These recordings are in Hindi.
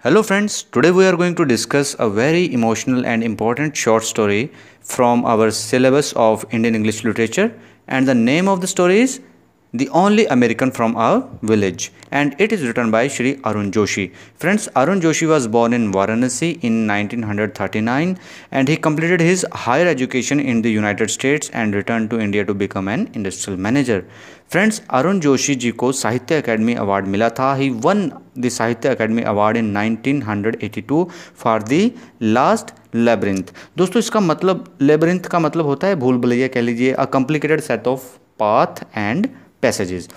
Hello friends, today we are going to discuss a very emotional and important short story from our syllabus of Indian English literature and the name of the story is the only American from our village and it is written by shri Arun Joshi. Friends, Arun Joshi was born in Varanasi in 1939 and he completed his higher education in the United States and returned to India to become an industrial manager. Friends Arun Joshi ji को साहित्य अकेडमी अवार्ड मिला था he won the Sahitya Akademi award in 1982 for the last labyrinth दोस्तों इसका मतलब लेबरिंथ का मतलब होता है भूल भलैया कह लीजिए a complicated set of path and passages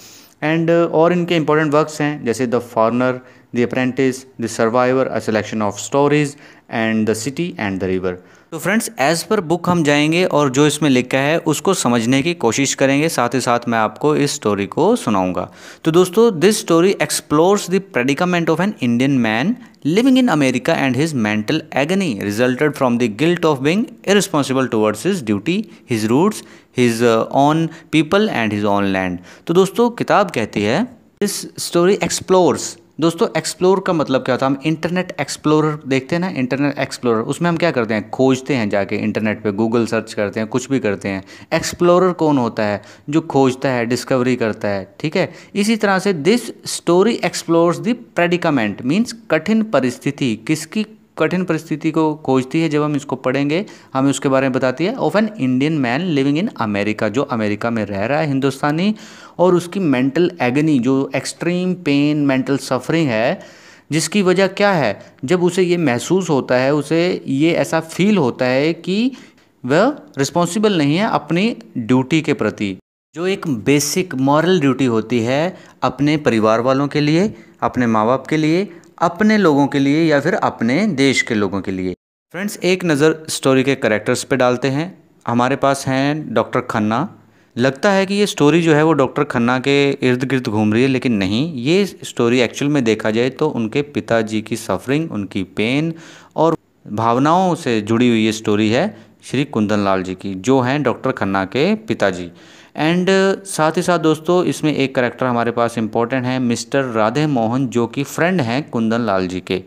and uh, और इनके इंपॉर्टेंट वर्क्स हैं जैसे the foreigner the apprentice the survivor a selection of stories and the city and the river तो फ्रेंड्स एज पर बुक हम जाएंगे और जो इसमें लिखा है उसको समझने की कोशिश करेंगे साथ ही साथ मैं आपको इस स्टोरी को सुनाऊंगा तो दोस्तों this story explores the predicament of an Indian man living in America and his mental agony resulted from the guilt of being irresponsible towards his duty his roots his own people and his own land तो दोस्तों किताब कहती है दिस स्टोरी एक्सप्लोर्स दोस्तों एक्सप्लोर का मतलब क्या होता है हम इंटरनेट एक्सप्लोरर देखते हैं ना इंटरनेट एक्सप्लोरर उसमें हम क्या करते हैं खोजते हैं जाके इंटरनेट पे गूगल सर्च करते हैं कुछ भी करते हैं एक्सप्लोरर कौन होता है जो खोजता है डिस्कवरी करता है ठीक है इसी तरह से this story explores the predicament means कठिन परिस्थिति किसकी कठिन परिस्थिति को खोजती है जब हम इसको पढ़ेंगे हमें उसके बारे में बताती है of an Indian man living in America जो अमेरिका में रह रहा है हिंदुस्तानी और उसकी मेंटल एगनी जो एक्सट्रीम पेन मेंटल सफरिंग है जिसकी वजह क्या है जब उसे ये महसूस होता है उसे ये ऐसा फील होता है कि वह रिस्पॉन्सिबल नहीं है अपनी ड्यूटी के प्रति जो एक बेसिक मॉरल ड्यूटी होती है अपने परिवार वालों के लिए अपने माँ बाप के लिए अपने लोगों के लिए या फिर अपने देश के लोगों के लिए फ्रेंड्स एक नज़र स्टोरी के करेक्टर्स पे डालते हैं हमारे पास हैं डॉक्टर खन्ना लगता है कि ये स्टोरी जो है वो डॉक्टर खन्ना के इर्द गिर्द घूम रही है लेकिन नहीं ये स्टोरी एक्चुअल में देखा जाए तो उनके पिताजी की सफरिंग उनकी पेन और भावनाओं से जुड़ी हुई ये स्टोरी है श्री कुंदन लाल जी की जो हैं डॉक्टर खन्ना के पिताजी एंड साथ ही साथ दोस्तों इसमें एक करेक्टर हमारे पास इम्पॉर्टेंट है मिस्टर राधे मोहन जो कि फ्रेंड हैं कुंदन लाल जी के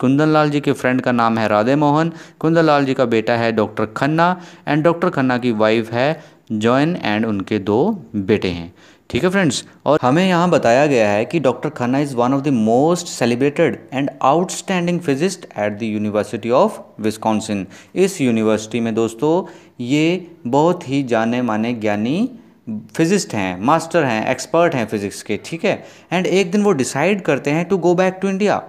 कुंदन लाल जी के फ्रेंड का नाम है राधे मोहन कुंदन लाल जी का बेटा है doctor Khanna and doctor Khanna की वाइफ है जॉइन एंड उनके दो बेटे हैं ठीक है फ्रेंड्स और हमें यहाँ बताया गया है कि doctor Khanna is one of the most celebrated and outstanding physicist at the university of Wisconsin इस यूनिवर्सिटी में दोस्तों ये बहुत ही जाने माने ज्ञानी फिजिस्ट हैं मास्टर हैं एक्सपर्ट हैं फिजिक्स के ठीक है एंड एक दिन वो डिसाइड करते हैं to go back to India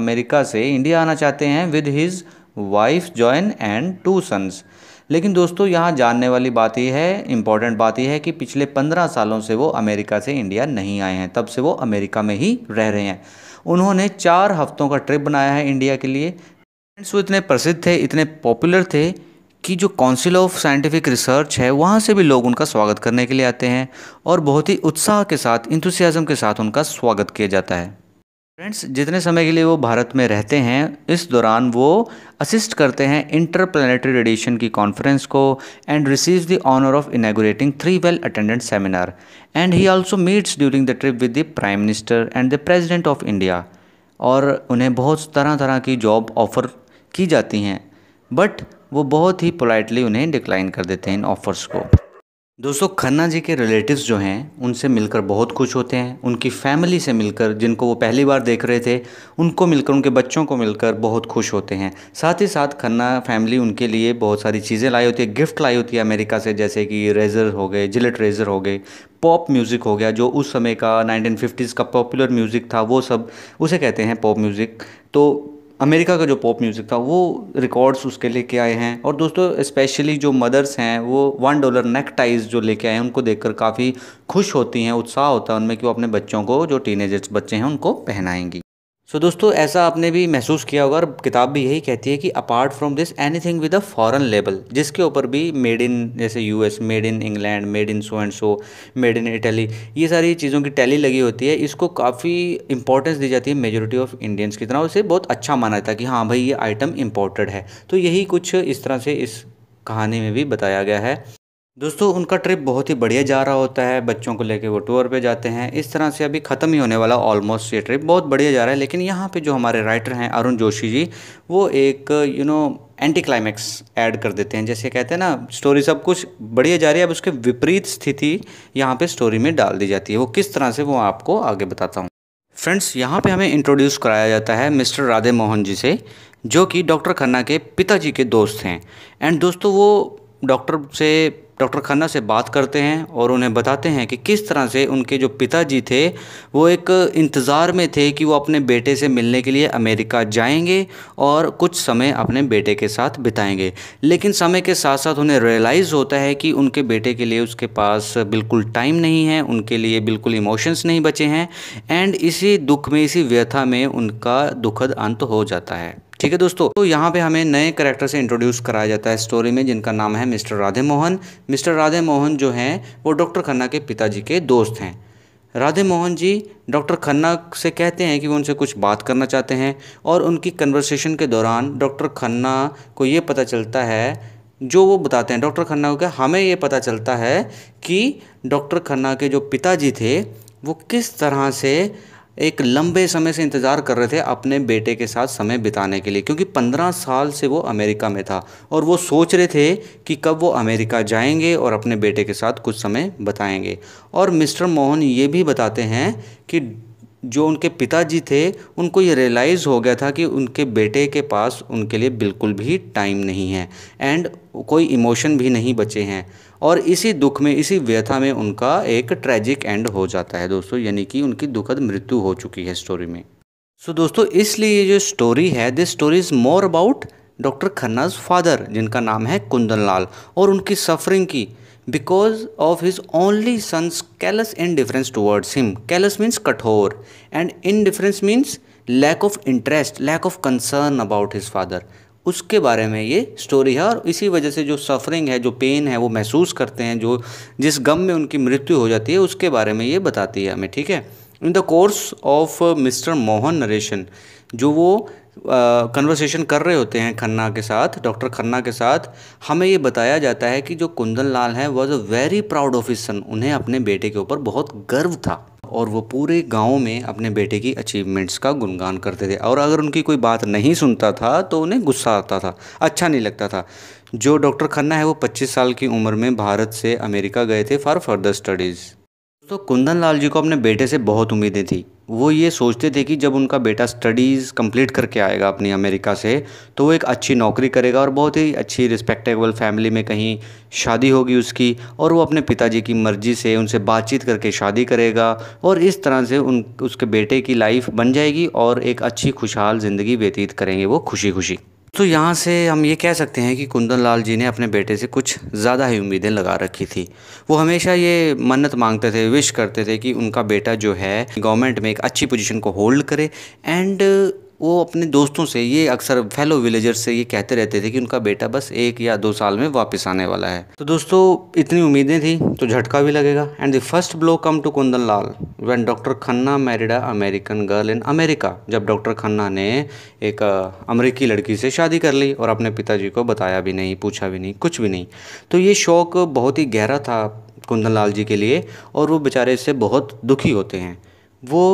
America से इंडिया आना चाहते हैं with his wife Joan and two sons लेकिन दोस्तों यहाँ जानने वाली बात यह है इम्पॉर्टेंट बात यह है कि पिछले पंद्रह सालों से वो अमेरिका से इंडिया नहीं आए हैं तब से वो अमेरिका में ही रह रहे हैं उन्होंने चार हफ्तों का ट्रिप बनाया है इंडिया के लिए फ्रेंड्स वो इतने प्रसिद्ध थे इतने पॉपुलर थे कि जो काउंसिल ऑफ साइंटिफिक रिसर्च है वहाँ से भी लोग उनका स्वागत करने के लिए आते हैं और बहुत ही उत्साह के साथ इंतुसियाज़म के साथ उनका स्वागत किया जाता है फ्रेंड्स जितने समय के लिए वो भारत में रहते हैं इस दौरान वो असिस्ट करते हैं इंटर प्लानटरी रेडिएशन की कॉन्फ्रेंस को and receive the honour of inaugurating three well attendant seminar and he also meets during the trip with the prime minister and the president of India और उन्हें बहुत तरह तरह की जॉब ऑफ़र की जाती हैं बट वो बहुत ही पोलाइटली उन्हें डिक्लाइन कर देते हैं इन ऑफ़र्स को दोस्तों खन्ना जी के रिलेटिव्स जो हैं उनसे मिलकर बहुत खुश होते हैं उनकी फैमिली से मिलकर जिनको वो पहली बार देख रहे थे उनको मिलकर उनके बच्चों को मिलकर बहुत खुश होते हैं साथ ही साथ खन्ना फैमिली उनके लिए बहुत सारी चीज़ें लाई होती है गिफ्ट लाई होती है अमेरिका से जैसे कि रेज़र हो गए जिलेट रेज़र हो गए पॉप म्यूज़िक हो गया जो उस समय का नाइनटीन का पॉपुलर म्यूज़िक था वो सब उसे कहते हैं पॉप म्यूज़िक तो अमेरिका का जो पॉप म्यूज़िक था वो रिकॉर्ड्स उसके लेके आए हैं और दोस्तों स्पेशली जो मदर्स हैं वो वन डॉलर नेक टाइज जो लेके आए हैं उनको देखकर काफ़ी खुश होती हैं उत्साह होता है उनमें कि वो अपने बच्चों को जो टीनेजर्स बच्चे हैं उनको पहनाएंगी सो so, दोस्तों ऐसा आपने भी महसूस किया होगा और किताब भी यही कहती है कि apart from this anything with a foreign label जिसके ऊपर भी मेड इन जैसे US made in England made in so and so made in Italy ये सारी चीज़ों की टैली लगी होती है इसको काफ़ी इंपॉर्टेंस दी जाती है मेजोरिटी ऑफ इंडियंस की तरह उसे बहुत अच्छा माना जाता है कि हाँ भाई ये आइटम इम्पोर्टेड है तो यही कुछ इस तरह से इस कहानी में भी बताया गया है दोस्तों उनका ट्रिप बहुत ही बढ़िया जा रहा होता है बच्चों को लेके वो टूर पे जाते हैं इस तरह से अभी ख़त्म ही होने वाला ऑलमोस्ट ये ट्रिप बहुत बढ़िया जा रहा है लेकिन यहाँ पे जो हमारे राइटर हैं अरुण जोशी जी वो एक you know anticlimax add कर देते हैं जैसे कहते हैं ना स्टोरी सब कुछ बढ़िया जा रही है अब उसके विपरीत स्थिति यहाँ पर स्टोरी में डाल दी जाती है वो किस तरह से वो आपको आगे बताता हूँ फ्रेंड्स यहाँ पर हमें इंट्रोड्यूस कराया जाता है मिस्टर राधे मोहन जी से जो कि डॉक्टर खन्ना के पिताजी के दोस्त हैं एंड दोस्तों वो डॉक्टर से डॉक्टर खन्ना से बात करते हैं और उन्हें बताते हैं कि किस तरह से उनके जो पिताजी थे वो एक इंतज़ार में थे कि वो अपने बेटे से मिलने के लिए अमेरिका जाएंगे और कुछ समय अपने बेटे के साथ बिताएंगे लेकिन समय के साथ साथ उन्हें रियलाइज़ होता है कि उनके बेटे के लिए उसके पास बिल्कुल टाइम नहीं है उनके लिए बिल्कुल इमोशंस नहीं बचे हैं एंड इसी दुख में इसी व्यथा में उनका दुखद अंत हो जाता है ठीक है दोस्तों तो यहाँ पे हमें नए करेक्टर से इंट्रोड्यूस कराया जाता है स्टोरी में जिनका नाम है मिस्टर राधे मोहन मिस्टर राधे मोहन जो हैं वो डॉक्टर खन्ना के पिताजी के दोस्त हैं राधे मोहन जी डॉक्टर खन्ना से कहते हैं कि वो उनसे कुछ बात करना चाहते हैं और उनकी कन्वर्सेशन के दौरान डॉक्टर खन्ना को ये पता चलता है जो वो बताते हैं डॉक्टर खन्ना को क्या हमें ये पता चलता है कि डॉक्टर खन्ना के जो पिताजी थे वो किस तरह से एक लंबे समय से इंतज़ार कर रहे थे अपने बेटे के साथ समय बिताने के लिए क्योंकि पंद्रह साल से वो अमेरिका में था और वो सोच रहे थे कि कब वो अमेरिका जाएंगे और अपने बेटे के साथ कुछ समय बताएंगे और मिस्टर मोहन ये भी बताते हैं कि जो उनके पिताजी थे उनको ये रियलाइज़ हो गया था कि उनके बेटे के पास उनके लिए बिल्कुल भी टाइम नहीं है एंड कोई इमोशन भी नहीं बचे हैं और इसी दुख में इसी व्यथा में उनका एक ट्रैजिक एंड हो जाता है दोस्तों यानी कि उनकी दुखद मृत्यु हो चुकी है स्टोरी में सो so, दोस्तों इसलिए ये जो स्टोरी है this story is more about doctor Khanna's father जिनका नाम है कुंदन लाल और उनकी सफरिंग की because of his only sons callous indifference towards him callous means कठोर and indifference means lack of interest lack of concern about his father उसके बारे में ये स्टोरी है और इसी वजह से जो सफरिंग है जो पेन है वो महसूस करते हैं जो जिस गम में उनकी मृत्यु हो जाती है उसके बारे में ये बताती है हमें ठीक है in the course of mister Mohan narration जो वो कन्वर्सेशन uh, कर रहे होते हैं खन्ना के साथ डॉक्टर खन्ना के साथ हमें ये बताया जाता है कि जो कुंदन लाल हैं was a very proud of his son उन्हें अपने बेटे के ऊपर बहुत गर्व था और वो पूरे गांव में अपने बेटे की अचीवमेंट्स का गुणगान करते थे और अगर उनकी कोई बात नहीं सुनता था तो उन्हें गुस्सा आता था अच्छा नहीं लगता था जो डॉक्टर खन्ना है वो 25 साल की उम्र में भारत से अमेरिका गए थे फॉर फर्दर स्टडीज़ दोस्तों कुंदन लाल जी को अपने बेटे से बहुत उम्मीदें थी वो ये सोचते थे कि जब उनका बेटा स्टडीज़ कंप्लीट करके आएगा अपनी अमेरिका से तो वो एक अच्छी नौकरी करेगा और बहुत ही अच्छी रिस्पेक्टेबल फैमिली में कहीं शादी होगी उसकी और वो अपने पिताजी की मर्ज़ी से उनसे बातचीत करके शादी करेगा और इस तरह से उन उसके बेटे की लाइफ बन जाएगी और एक अच्छी खुशहाल ज़िंदगी व्यतीत करेंगे वो खुशी खुशी तो यहाँ से हम ये कह सकते हैं कि कुंदन लाल जी ने अपने बेटे से कुछ ज़्यादा ही उम्मीदें लगा रखी थी वो हमेशा ये मन्नत मांगते थे विश करते थे कि उनका बेटा जो है गवर्नमेंट में एक अच्छी पोजीशन को होल्ड करे एंड वो अपने दोस्तों से ये अक्सर फेलो विलेजर से ये कहते रहते थे कि उनका बेटा बस एक या दो साल में वापस आने वाला है तो दोस्तों इतनी उम्मीदें थी तो झटका भी लगेगा and the first blow come to Kundan Lal when doctor Khanna married American girl in America जब डॉक्टर खन्ना ने एक अमरीकी लड़की से शादी कर ली और अपने पिताजी को बताया भी नहीं पूछा भी नहीं कुछ भी नहीं तो ये शौक बहुत ही गहरा था कुंदन लाल जी के लिए और वो बेचारे इससे बहुत दुखी होते हैं वो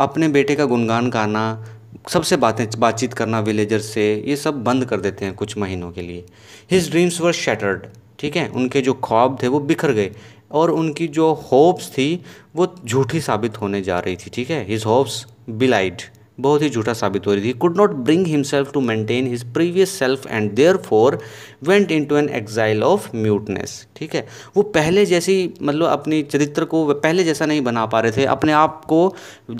अपने बेटे का गुणगान गाना सबसे बातें बातचीत करना विलेजर से ये सब बंद कर देते हैं कुछ महीनों के लिए हिज ड्रीम्स वर शैटर्ड ठीक है उनके जो ख्वाब थे वो बिखर गए और उनकी जो होप्स थी वो झूठी साबित होने जा रही थी ठीक है हिज होप्स बिलाइड बहुत ही झूठा साबित हो रही थी could not bring himself to maintain his previous self and therefore went into an exile of muteness ठीक है वो पहले जैसी मतलब अपनी चरित्र को पहले जैसा नहीं बना पा रहे थे अपने आप को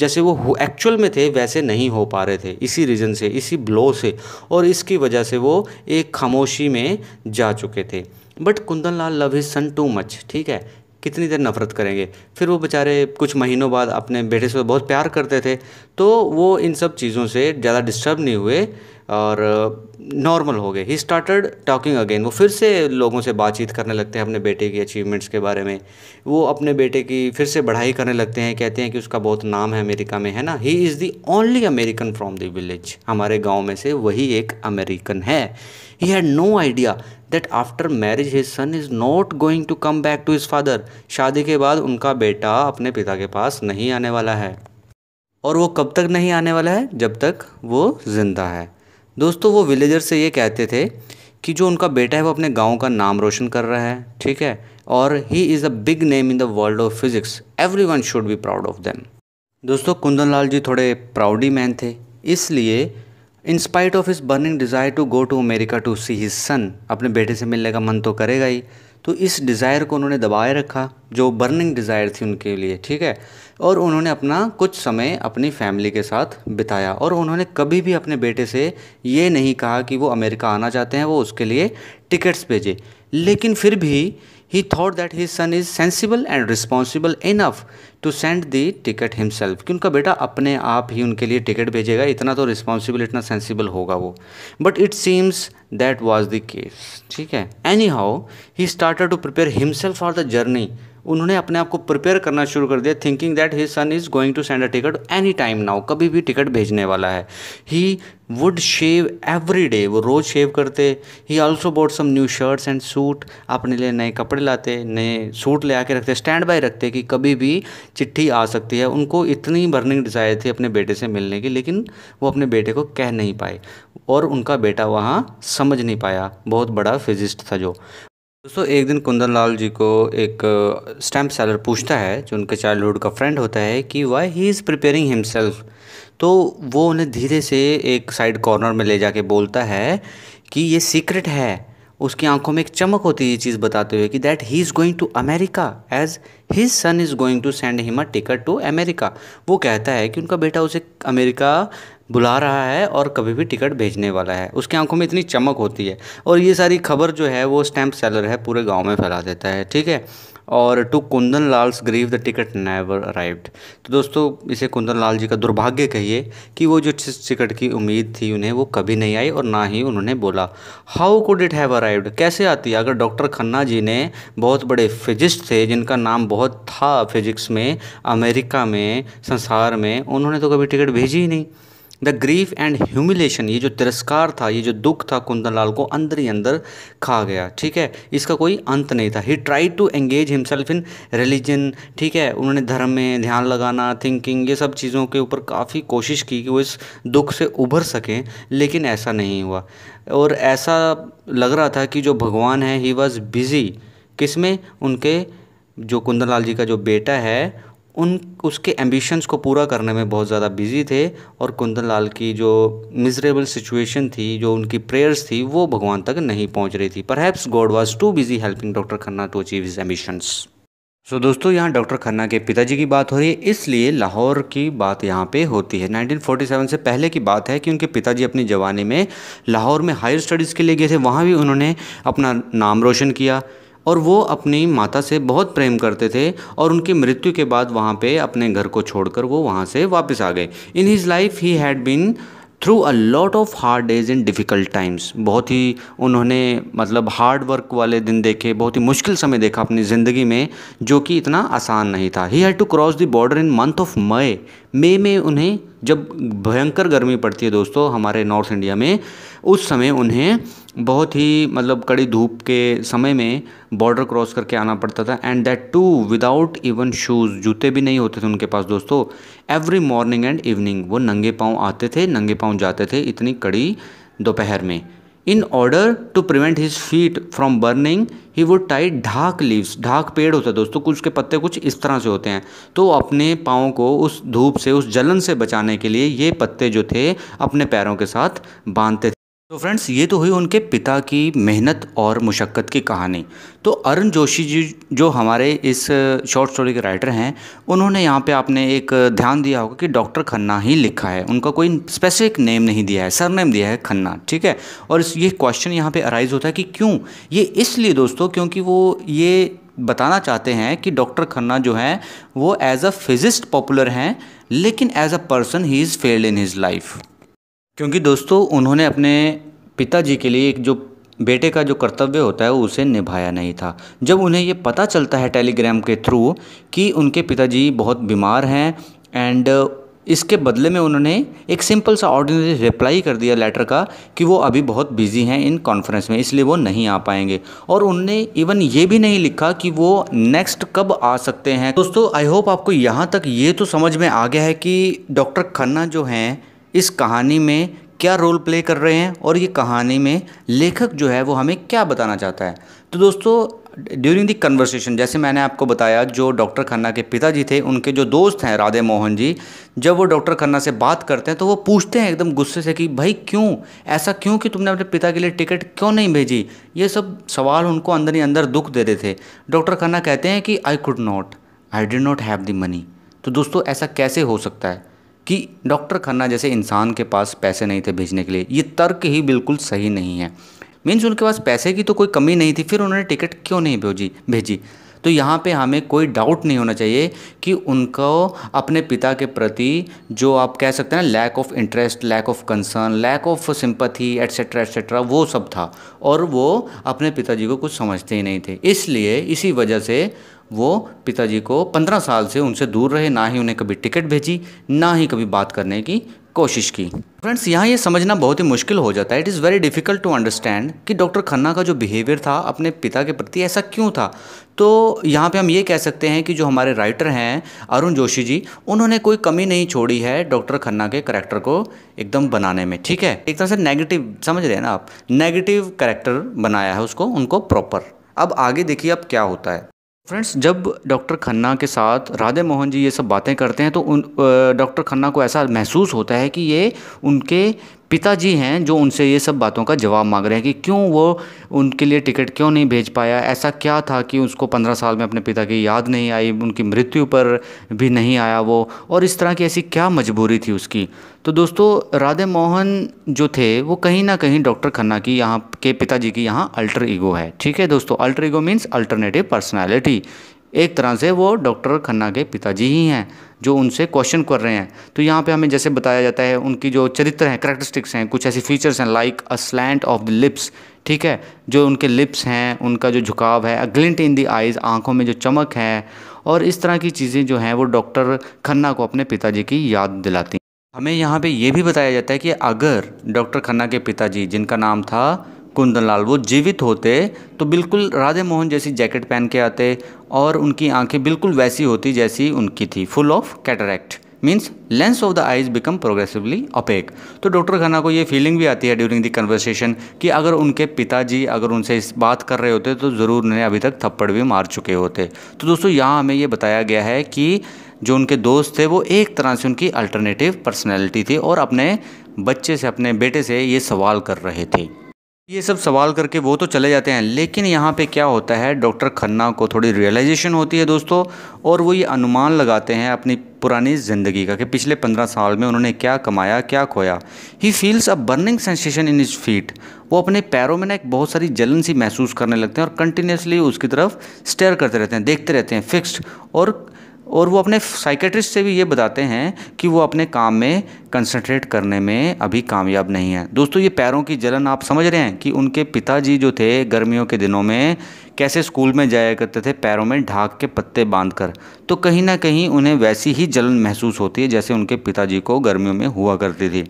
जैसे वो एक्चुअल में थे वैसे नहीं हो पा रहे थे इसी रीज़न से इसी ब्लो से और इसकी वजह से वो एक खामोशी में जा चुके थे but Kundan Lal love his son too much ठीक है कितनी देर नफ़रत करेंगे फिर वो बेचारे कुछ महीनों बाद अपने बेटे से बहुत प्यार करते थे तो वो इन सब चीज़ों से ज़्यादा डिस्टर्ब नहीं हुए और नॉर्मल हो गए ही स्टार्टेड टॉकिंग अगेन वो फिर से लोगों से बातचीत करने लगते हैं अपने बेटे की अचीवमेंट्स के बारे में वो अपने बेटे की फिर से बढ़ाई करने लगते हैं कहते हैं कि उसका बहुत नाम है अमेरिका में है ना he is the only American from the village हमारे गाँव में से वही एक अमेरिकन है he had no idea that after marriage his son is not going to come back to his father शादी के बाद उनका बेटा अपने पिता के पास नहीं आने वाला है और वो कब तक नहीं आने वाला है जब तक वो ज़िंदा है दोस्तों वो विलेजर से ये कहते थे कि जो उनका बेटा है वो अपने गांव का नाम रोशन कर रहा है ठीक है और he is a big name in the world of physics everyone should be proud of them दोस्तों कुंदन लाल जी थोड़े प्राउडी मैन थे इसलिए in spite of his burning desire to go to America to see his son अपने बेटे से मिलने का मन तो करेगा ही तो इस डिज़ायर को उन्होंने दबाए रखा जो बर्निंग डिज़ायर थी उनके लिए ठीक है और उन्होंने अपना कुछ समय अपनी फैमिली के साथ बिताया और उन्होंने कभी भी अपने बेटे से ये नहीं कहा कि वो अमेरिका आना चाहते हैं वो उसके लिए टिकट्स भेजे लेकिन फिर भी He thought that his son is sensible and responsible enough to send the ticket himself कि उनका बेटा अपने आप ही उनके लिए टिकट भेजेगा इतना तो रिस्पॉन्सिबल इतना सेंसिबल होगा वो but it seems that was the case ठीक है anyhow he started to prepare himself for the journey उन्होंने अपने आप को प्रिपेयर करना शुरू कर दिया thinking that his son is going to send a ticket any time now कभी भी टिकट भेजने वाला है he would shave every day वो रोज़ शेव करते he also bought some new shirts and suit अपने लिए नए कपड़े लाते नए सूट ले आके रखते स्टैंड बाय रखते कि कभी भी चिट्ठी आ सकती है उनको इतनी बर्निंग डिज़ायर थी अपने बेटे से मिलने की लेकिन वो अपने बेटे को कह नहीं पाए और उनका बेटा वहाँ समझ नहीं पाया बहुत बड़ा फिजिस्ट था जो दोस्तों एक दिन कुंदन लाल जी को एक स्टैम्प सेलर पूछता है जो उनके चाइल्डहुड का फ्रेंड होता है कि why he is preparing himself तो वो उन्हें धीरे से एक साइड कॉर्नर में ले जाके बोलता है कि ये सीक्रेट है उसकी आंखों में एक चमक होती है ये चीज़ बताते हुए कि that he is going to America as his son is going to send him a ticket to America वो कहता है कि उनका बेटा उसे अमेरिका बुला रहा है और कभी भी टिकट भेजने वाला है उसकी आंखों में इतनी चमक होती है और ये सारी खबर जो है वो स्टैम्प सेलर है पूरे गाँव में फैला देता है ठीक है और to Kundan Lal's grief the ticket never arrived तो दोस्तों इसे कुंदन लाल जी का दुर्भाग्य कहिए कि वो जो टिकट की उम्मीद थी उन्हें वो कभी नहीं आई और ना ही उन्होंने बोला how could it have arrived कैसे आती अगर डॉक्टर खन्ना जी ने बहुत बड़े फिजिस्ट थे जिनका नाम बहुत था फिजिक्स में अमेरिका में संसार में उन्होंने तो कभी टिकट भेजी ही नहीं द ग्रीफ एंड ह्यूमिलेशन ये जो तिरस्कार था ये जो दुख था कुंदन को अंदर ही अंदर खा गया ठीक है इसका कोई अंत नहीं था he try to engage himself in religion ठीक है उन्होंने धर्म में ध्यान लगाना थिंकिंग ये सब चीज़ों के ऊपर काफ़ी कोशिश की कि वो इस दुख से उभर सकें लेकिन ऐसा नहीं हुआ और ऐसा लग रहा था कि जो भगवान है ही वॉज़ बिज़ी किस में उनके जो कुंदन जी का जो बेटा है उन उसके एम्बिशंस को पूरा करने में बहुत ज़्यादा बिजी थे और कुंदन लाल की जो मिजरेबल सिचुएशन थी जो उनकी प्रेयर्स थी वो भगवान तक नहीं पहुंच रही थी perhaps God was too busy helping doctor Khanna to achieve his ambitions so दोस्तों यहाँ डॉक्टर खन्ना के पिताजी की बात हो रही है इसलिए लाहौर की बात यहाँ पे होती है 1947 से पहले की बात है कि उनके पिताजी अपनी जवानी में लाहौर में हायर स्टडीज़ के लिए गए थे वहाँ भी उन्होंने अपना नाम रोशन किया और वो अपनी माता से बहुत प्रेम करते थे और उनकी मृत्यु के बाद वहाँ पे अपने घर को छोड़कर वो वहाँ से वापस आ गए in his life he had been through a lot of hard days in difficult times बहुत ही उन्होंने मतलब हार्ड वर्क वाले दिन देखे बहुत ही मुश्किल समय देखा अपनी ज़िंदगी में जो कि इतना आसान नहीं था he had to cross the border in month of May मई में उन्हें जब भयंकर गर्मी पड़ती है दोस्तों हमारे नॉर्थ इंडिया में उस समय उन्हें बहुत ही मतलब कड़ी धूप के समय में बॉर्डर क्रॉस करके आना पड़ता था and that too without even shoes जूते भी नहीं होते थे उनके पास दोस्तों एवरी मॉर्निंग एंड इवनिंग वो नंगे पाँव आते थे नंगे पाँव जाते थे इतनी कड़ी दोपहर में in order to prevent his feet from burning he would tight dhak leaves ढाक पेड़ होता है दोस्तों कुछ के पत्ते कुछ इस तरह से होते हैं तो अपने पाँव को उस धूप से उस जलन से बचाने के लिए ये पत्ते जो थे अपने पैरों के साथ बांधते थे तो फ्रेंड्स ये तो हुई उनके पिता की मेहनत और मुशक्क़त की कहानी तो अरुण जोशी जी जो हमारे इस शॉर्ट स्टोरी के राइटर हैं उन्होंने यहाँ पे आपने एक ध्यान दिया होगा कि डॉक्टर खन्ना ही लिखा है उनका कोई स्पेसिफिक नेम नहीं दिया है सर नेम दिया है खन्ना ठीक है और ये क्वेश्चन यहाँ पे अराइज़ होता है कि क्यों ये इसलिए दोस्तों क्योंकि वो ये बताना चाहते हैं कि डॉक्टर खन्ना जो हैं वो एज अ फिजिस्ट पॉपुलर हैं लेकिन as a person he is failed in his life क्योंकि दोस्तों उन्होंने अपने पिताजी के लिए एक जो बेटे का जो कर्तव्य होता है वो उसे निभाया नहीं था जब उन्हें ये पता चलता है टेलीग्राम के थ्रू कि उनके पिताजी बहुत बीमार हैं एंड इसके बदले में उन्होंने एक सिंपल सा ऑर्डिनरी रिप्लाई कर दिया लेटर का कि वो अभी बहुत बिजी हैं इन कॉन्फ्रेंस में इसलिए वो नहीं आ पाएंगे और उनने इवन ये भी नहीं लिखा कि वो नेक्स्ट कब आ सकते हैं दोस्तों आई होप आपको यहाँ तक ये तो समझ में आ गया है कि डॉक्टर खन्ना जो हैं इस कहानी में क्या रोल प्ले कर रहे हैं और ये कहानी में लेखक जो है वो हमें क्या बताना चाहता है तो दोस्तों ड्यूरिंग दी कन्वर्सेशन जैसे मैंने आपको बताया जो डॉक्टर खन्ना के पिताजी थे उनके जो दोस्त हैं राधे मोहन जी जब वो डॉक्टर खन्ना से बात करते हैं तो वो पूछते हैं एकदम गुस्से से कि भाई क्यों ऐसा क्यों कि तुमने अपने पिता के लिए टिकट क्यों नहीं भेजी ये सब सवाल उनको अंदर ही अंदर दुख दे रहे थे डॉक्टर खन्ना कहते हैं कि I could not I did not have the money तो दोस्तों ऐसा कैसे हो सकता है कि डॉक्टर खन्ना जैसे इंसान के पास पैसे नहीं थे भेजने के लिए ये तर्क ही बिल्कुल सही नहीं है मीन्स उनके पास पैसे की तो कोई कमी नहीं थी फिर उन्होंने टिकट क्यों नहीं भेजी भेजी तो यहाँ पे हमें कोई डाउट नहीं होना चाहिए कि उनको अपने पिता के प्रति जो आप कह सकते हैं lack of interest lack of concern lack of sympathy etcetera etcetera वो सब था और वो अपने पिताजी को कुछ समझते ही नहीं थे इसलिए इसी वजह से वो पिताजी को पंद्रह साल से उनसे दूर रहे ना ही उन्हें कभी टिकट भेजी ना ही कभी बात करने की कोशिश की फ्रेंड्स यहाँ ये समझना बहुत ही मुश्किल हो जाता है it is very difficult to understand कि डॉक्टर खन्ना का जो बिहेवियर था अपने पिता के प्रति ऐसा क्यों था तो यहाँ पे हम ये कह सकते हैं कि जो हमारे राइटर हैं अरुण जोशी जी उन्होंने कोई कमी नहीं छोड़ी है डॉक्टर खन्ना के करेक्टर को एकदम बनाने में ठीक है एक तरह से नेगेटिव समझ रहे हैं ना आप नेगेटिव करैक्टर बनाया है उसको उनको प्रॉपर अब आगे देखिए अब क्या होता है फ्रेंड्स जब डॉक्टर खन्ना के साथ राधे मोहन जी ये सब बातें करते हैं तो उन डॉक्टर खन्ना को ऐसा महसूस होता है कि ये उनके पिताजी हैं जो उनसे ये सब बातों का जवाब मांग रहे हैं कि क्यों वो उनके लिए टिकट क्यों नहीं भेज पाया ऐसा क्या था कि उसको पंद्रह साल में अपने पिता की याद नहीं आई उनकी मृत्यु पर भी नहीं आया वो और इस तरह की ऐसी क्या मजबूरी थी उसकी तो दोस्तों राधे मोहन जो थे वो कहीं ना कहीं डॉक्टर खन्ना की यहाँ के पिताजी की यहाँ अल्टर ईगो है ठीक है दोस्तों alter ego means alternative personality एक तरह से वो डॉक्टर खन्ना के पिताजी ही हैं जो उनसे क्वेश्चन कर रहे हैं तो यहाँ पे हमें जैसे बताया जाता है उनकी जो चरित्र हैं करेक्टरिस्टिक्स हैं कुछ ऐसी फीचर्स हैं like a slant of the lips ठीक है जो उनके लिप्स हैं उनका जो झुकाव है a glint in the eyes आँखों में जो चमक है और इस तरह की चीज़ें जो हैं वो डॉक्टर खन्ना को अपने पिताजी की याद दिलाती हमें यहाँ पे ये भी बताया जाता है कि अगर डॉक्टर खन्ना के पिताजी जिनका नाम था कुंदन लाल वो जीवित होते तो बिल्कुल राधे मोहन जैसी जैकेट पहन के आते और उनकी आंखें बिल्कुल वैसी होती जैसी उनकी थी full of cataract means lens of the eyes become progressively opaque तो डॉक्टर खन्ना को ये फीलिंग भी आती है ड्यूरिंग द कन्वर्सेशन कि अगर उनके पिताजी अगर उनसे इस बात कर रहे होते तो ज़रूर उन्हें अभी तक थप्पड़ भी मार चुके होते तो दोस्तों यहाँ हमें ये बताया गया है कि जो उनके दोस्त थे वो एक तरह से उनकी अल्टरनेटिव पर्सनैलिटी थी और अपने बच्चे से अपने बेटे से ये सवाल कर रहे थे ये सब सवाल करके वो तो चले जाते हैं लेकिन यहाँ पे क्या होता है डॉक्टर खन्ना को थोड़ी रियलाइजेशन होती है दोस्तों और वो ये अनुमान लगाते हैं अपनी पुरानी ज़िंदगी का कि पिछले पंद्रह साल में उन्होंने क्या कमाया क्या खोया he feels a burning sensation in his feet वो अपने पैरों में ना एक बहुत सारी जलन सी महसूस करने लगते हैं और कंटिन्यूसली उसकी तरफ स्टेयर करते रहते हैं देखते रहते हैं फिक्स्ड और और वो अपने साइकेट्रिस्ट से भी ये बताते हैं कि वो अपने काम में कंसंट्रेट करने में अभी कामयाब नहीं है दोस्तों ये पैरों की जलन आप समझ रहे हैं कि उनके पिताजी जो थे गर्मियों के दिनों में कैसे स्कूल में जाया करते थे पैरों में ढाक के पत्ते बांध कर तो कहीं ना कहीं उन्हें वैसी ही जलन महसूस होती है जैसे उनके पिताजी को गर्मियों में हुआ करती थी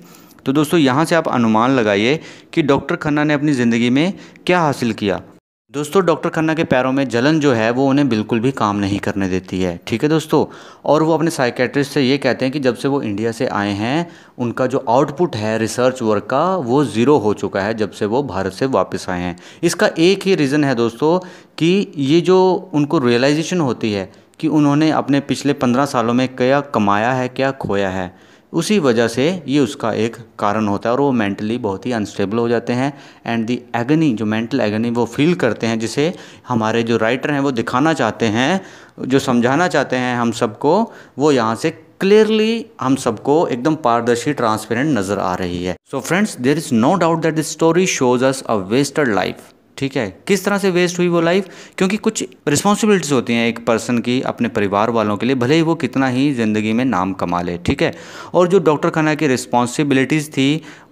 तो दोस्तों यहाँ से आप अनुमान लगाइए कि डॉक्टर खन्ना ने अपनी ज़िंदगी में क्या हासिल किया दोस्तों डॉक्टर खन्ना के पैरों में जलन जो है वो उन्हें बिल्कुल भी काम नहीं करने देती है ठीक है दोस्तों और वो अपने साइकेट्रिस्ट से ये कहते हैं कि जब से वो इंडिया से आए हैं उनका जो आउटपुट है रिसर्च वर्क का वो ज़ीरो हो चुका है जब से वो भारत से वापस आए हैं इसका एक ही रीज़न है दोस्तों कि ये जो उनको रियलाइजेशन होती है कि उन्होंने अपने पिछले पंद्रह सालों में क्या कमाया है क्या खोया है उसी वजह से ये उसका एक कारण होता है और वो मेंटली बहुत ही अनस्टेबल हो जाते हैं एंड दी एगनी जो मेंटल एगनी वो फील करते हैं जिसे हमारे जो राइटर हैं वो दिखाना चाहते हैं जो समझाना चाहते हैं हम सबको वो यहाँ से क्लियरली हम सबको एकदम पारदर्शी ट्रांसपेरेंट नज़र आ रही है so friends there is no doubt that this story shows us a wasted life ठीक है किस तरह से वेस्ट हुई वो लाइफ क्योंकि कुछ रिस्पॉन्सिबिलिटीज़ होती हैं एक पर्सन की अपने परिवार वालों के लिए भले ही वो कितना ही ज़िंदगी में नाम कमा ले ठीक है और जो डॉक्टर खाना की रिस्पॉन्सिबिलिटीज़ थी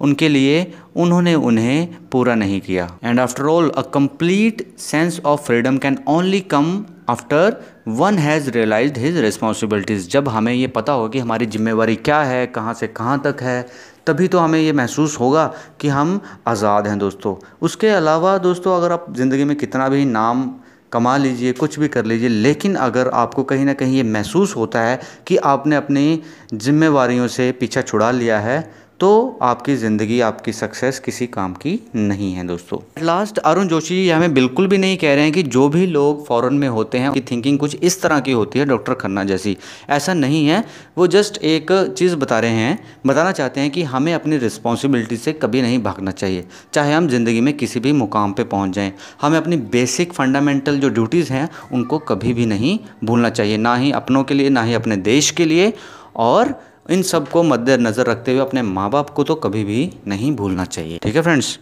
उनके लिए उन्होंने उन्हें पूरा नहीं किया and after all a complete sense of freedom can only come after one has realise his responsibilities जब हमें ये पता हो कि हमारी जिम्मेवारी क्या है कहाँ से कहाँ तक है तभी तो हमें ये महसूस होगा कि हम आज़ाद हैं दोस्तों उसके अलावा दोस्तों अगर आप ज़िंदगी में कितना भी नाम कमा लीजिए कुछ भी कर लीजिए लेकिन अगर आपको कहीं ना कहीं ये महसूस होता है कि आपने अपनी जिम्मेवारियों से पीछा छुड़ा लिया है तो आपकी ज़िंदगी आपकी सक्सेस किसी काम की नहीं है दोस्तों लास्ट अरुण जोशी जी हमें बिल्कुल भी नहीं कह रहे हैं कि जो भी लोग फ़ॉरन में होते हैं उनकी थिंकिंग कुछ इस तरह की होती है डॉक्टर खन्ना जैसी ऐसा नहीं है वो जस्ट एक चीज़ बता रहे हैं बताना चाहते हैं कि हमें अपनी रिस्पॉन्सिबिलिटी से कभी नहीं भागना चाहिए चाहे हम ज़िंदगी में किसी भी मुकाम पर पहुँच जाएँ हमें अपनी बेसिक फंडामेंटल जो ड्यूटीज़ हैं उनको कभी भी नहीं भूलना चाहिए ना ही अपनों के लिए ना ही अपने देश के लिए और इन सब को मद्देनज़र रखते हुए अपने माँ बाप को तो कभी भी नहीं भूलना चाहिए ठीक है फ्रेंड्स